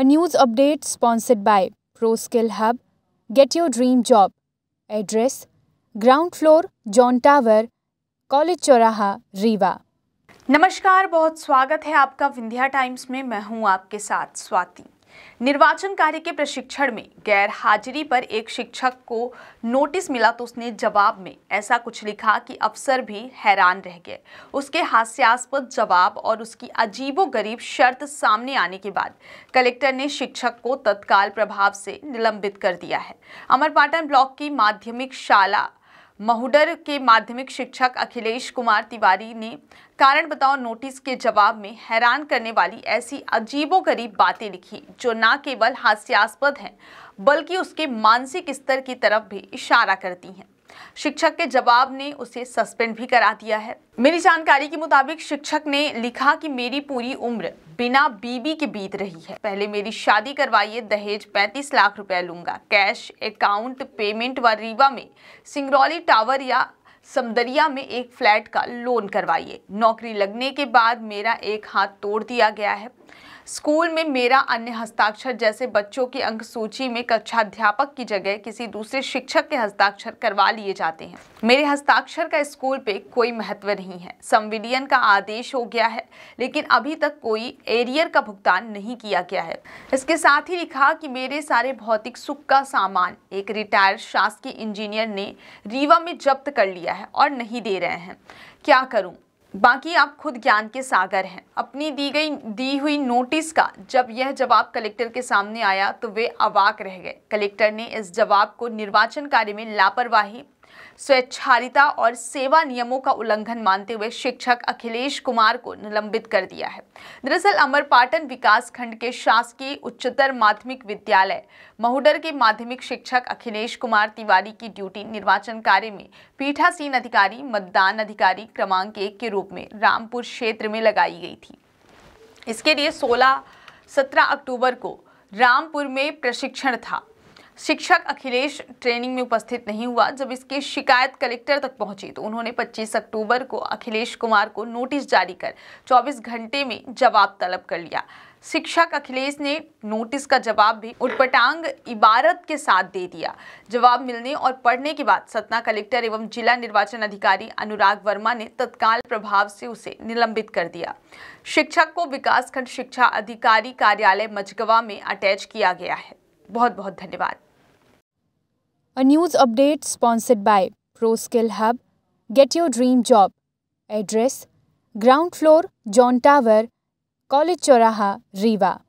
A news update sponsored by ProSkill Hub. Get your dream job. Address Ground floor John Tower, College Choraha, Rewa नमस्कार बहुत स्वागत है आपका Vindhya times में मैं हूं आपके साथ स्वाति निर्वाचन कार्य के प्रशिक्षण में गैर हाजिरी पर एक शिक्षक को नोटिस मिला तो उसने जवाब में ऐसा कुछ लिखा कि अफसर भी हैरान रह गए उसके हास्यास्पद जवाब और उसकी अजीबो गरीब शर्त सामने आने के बाद कलेक्टर ने शिक्षक को तत्काल प्रभाव से निलंबित कर दिया है अमरपाटन ब्लॉक की माध्यमिक शाला महुडर के माध्यमिक शिक्षक अखिलेश कुमार तिवारी ने कारण बताओ नोटिस के जवाब में हैरान करने वाली ऐसी अजीबोगरीब बातें लिखी जो न केवल हास्यास्पद हैं बल्कि उसके मानसिक स्तर की तरफ भी इशारा करती हैं शिक्षक के जवाब ने उसे सस्पेंड भी करा दिया है मेरी जानकारी के मुताबिक शिक्षक ने लिखा कि मेरी पूरी उम्र बिना बीबी के बीत रही है पहले मेरी शादी करवाइए दहेज 35 लाख रुपए लूंगा कैश अकाउंट पेमेंट व रीवा में सिंगरौली टावर या समदरिया में एक फ्लैट का लोन करवाइए नौकरी लगने के बाद मेरा एक हाथ तोड़ दिया गया है स्कूल में मेरा अन्य हस्ताक्षर जैसे बच्चों की अंक सूची में कक्षा अध्यापक की जगह किसी दूसरे शिक्षक के हस्ताक्षर करवा लिए जाते हैं मेरे हस्ताक्षर का स्कूल पे कोई महत्व नहीं है संविलियन का आदेश हो गया है लेकिन अभी तक कोई एरियर का भुगतान नहीं किया गया है इसके साथ ही लिखा कि मेरे सारे भौतिक सुख का सामान एक रिटायर्ड शासकीय इंजीनियर ने रीवा में जब्त कर लिया है और नहीं दे रहे हैं क्या करूँ बाकी आप खुद ज्ञान के सागर हैं अपनी दी गई दी हुई नोटिस का जब यह जवाब कलेक्टर के सामने आया तो वे अवाक रह गए कलेक्टर ने इस जवाब को निर्वाचन कार्य में लापरवाही स्वेच्छारिता और सेवा नियमों का उल्लंघन मानते हुए शिक्षक अखिलेश कुमार को निलंबित कर दिया है दरअसल अमरपाटन विकास खंड के शासकीय उच्चतर माध्यमिक विद्यालय महुडर के माध्यमिक शिक्षक अखिलेश कुमार तिवारी की ड्यूटी निर्वाचन कार्य में पीठासीन अधिकारी मतदान अधिकारी क्रमांक एक के रूप में रामपुर क्षेत्र में लगाई गई थी इसके लिए सोलह सत्रह अक्टूबर को रामपुर में प्रशिक्षण था शिक्षक अखिलेश ट्रेनिंग में उपस्थित नहीं हुआ जब इसकी शिकायत कलेक्टर तक पहुंची तो उन्होंने 25 अक्टूबर को अखिलेश कुमार को नोटिस जारी कर 24 घंटे में जवाब तलब कर लिया शिक्षक अखिलेश ने नोटिस का जवाब भी उटपटांग इबारत के साथ दे दिया जवाब मिलने और पढ़ने के बाद सतना कलेक्टर एवं जिला निर्वाचन अधिकारी अनुराग वर्मा ने तत्काल प्रभाव से उसे निलंबित कर दिया शिक्षक को विकासखंड शिक्षा अधिकारी कार्यालय मझगवा में अटैच किया गया है बहुत बहुत धन्यवाद A news update sponsored by ProSkill Hub. Get your dream job. Address Ground floor, John Tower, College Choraha, Riva.